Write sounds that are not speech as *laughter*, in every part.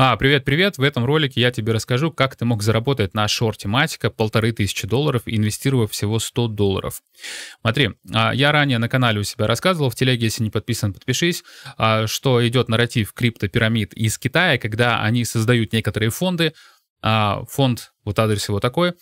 А, привет-привет! В этом ролике я тебе расскажу, как ты мог заработать на шорт матика полторы тысячи долларов, инвестировав всего 100 долларов. Смотри, а, я ранее на канале у себя рассказывал, в телеге, если не подписан, подпишись, а, что идет нарратив криптопирамид из Китая, когда они создают некоторые фонды, а, фонд, вот адрес его такой,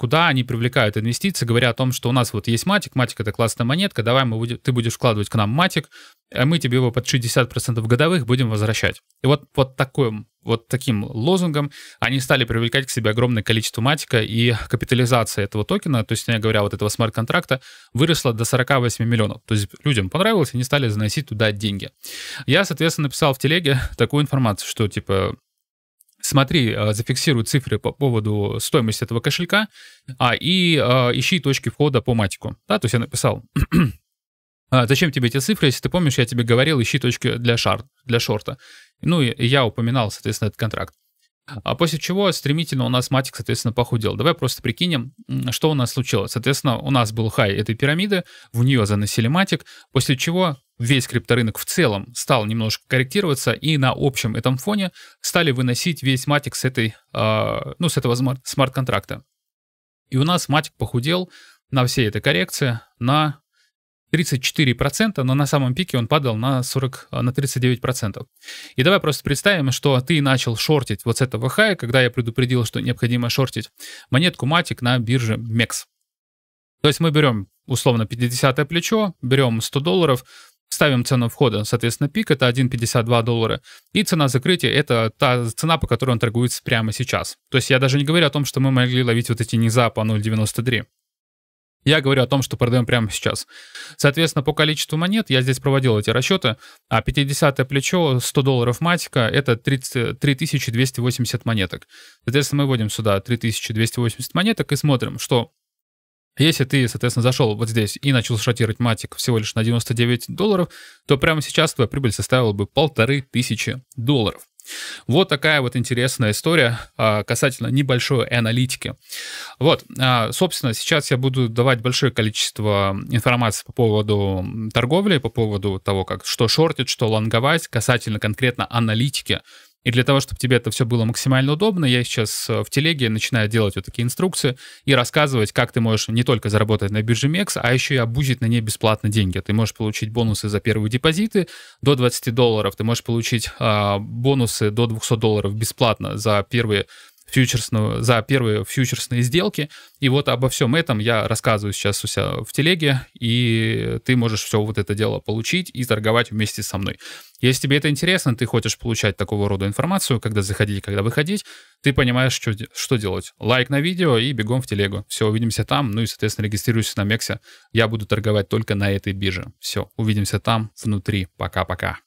куда они привлекают инвестиции, говоря о том, что у нас вот есть матик, матик это классная монетка, давай мы будем, ты будешь вкладывать к нам матик, а мы тебе его под 60% годовых будем возвращать. И вот вот такой вот таким лозунгом они стали привлекать к себе огромное количество матика, и капитализация этого токена, то есть, я говоря, вот этого смарт-контракта, выросла до 48 миллионов. То есть людям понравилось, они стали заносить туда деньги. Я, соответственно, написал в телеге такую информацию, что, типа, смотри, э, зафиксируй цифры по поводу стоимости этого кошелька а, и а, ищи точки входа по матику. Да, то есть я написал *clears throat* А, зачем тебе эти цифры, если ты помнишь, я тебе говорил, ищи точки для, шар, для шорта. Ну, и я упоминал, соответственно, этот контракт. А после чего стремительно у нас матик, соответственно, похудел. Давай просто прикинем, что у нас случилось. Соответственно, у нас был хай этой пирамиды, в нее заносили матик, после чего весь крипторынок в целом стал немножко корректироваться, и на общем этом фоне стали выносить весь матик с, этой, э, ну, с этого смарт-контракта. И у нас матик похудел на всей этой коррекции на 34%, но на самом пике он падал на, 40, на 39%. И давай просто представим, что ты начал шортить вот с этого хая, когда я предупредил, что необходимо шортить монетку матик на бирже MEX. То есть мы берем условно 50 плечо, берем 100 долларов, ставим цену входа, соответственно, пик это 1,52 доллара, и цена закрытия это та цена, по которой он торгуется прямо сейчас. То есть я даже не говорю о том, что мы могли ловить вот эти низа по 0,93. Я говорю о том, что продаем прямо сейчас. Соответственно, по количеству монет я здесь проводил эти расчеты, а 50-е плечо, 100 долларов матика, это 30, 3280 монеток. Соответственно, мы вводим сюда 3280 монеток и смотрим, что если ты, соответственно, зашел вот здесь и начал шатировать матик всего лишь на 99 долларов, то прямо сейчас твоя прибыль составила бы полторы тысячи долларов. Вот такая вот интересная история а, касательно небольшой аналитики. Вот, а, собственно, сейчас я буду давать большое количество информации по поводу торговли, по поводу того, как что шортить, что лонговать, касательно конкретно аналитики, и для того, чтобы тебе это все было максимально удобно, я сейчас э, в телеге начинаю делать вот такие инструкции и рассказывать, как ты можешь не только заработать на бирже MEX, а еще и обузить на ней бесплатно деньги. Ты можешь получить бонусы за первые депозиты до 20 долларов, ты можешь получить э, бонусы до 200 долларов бесплатно за первые фьючерсную, за первые фьючерсные сделки. И вот обо всем этом я рассказываю сейчас у себя в телеге, и ты можешь все вот это дело получить и торговать вместе со мной. Если тебе это интересно, ты хочешь получать такого рода информацию, когда заходить, когда выходить, ты понимаешь, что, что делать. Лайк на видео и бегом в телегу. Все, увидимся там. Ну и, соответственно, регистрируйся на Мексе. Я буду торговать только на этой бирже. Все, увидимся там внутри. Пока-пока.